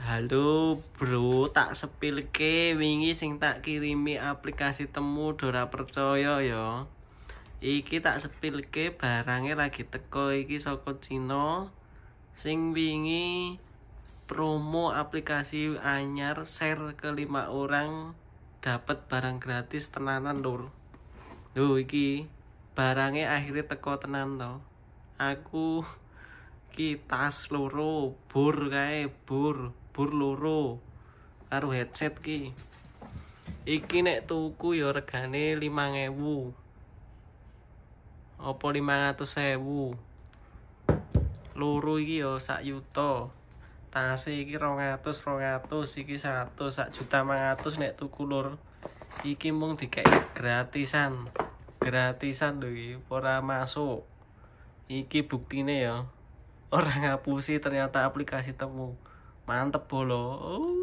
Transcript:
Halo bro, tak sepil ke wingi sing tak kirimi aplikasi temu Dora percaya yo. Iki tak sepil ke barangnya lagi teko iki soko Cino sing wingi promo aplikasi anyar share ke 5 orang dapat barang gratis tenanan lur. loh, iki barangnya akhirnya teko tenan to. Aku kita tas loro bur kae bur. lebur loro karo headset ki iki nek tuku ya regane 5000 apa 500000 loro iki ya sak yuta tas iki 200 200 iki 100 sak juta 500 nek tuku lur iki mung dikeki gratisan gratisan lho iki ora masuk iki buktine ya ora ngapusi ternyata aplikasi temu mantep bolo uh.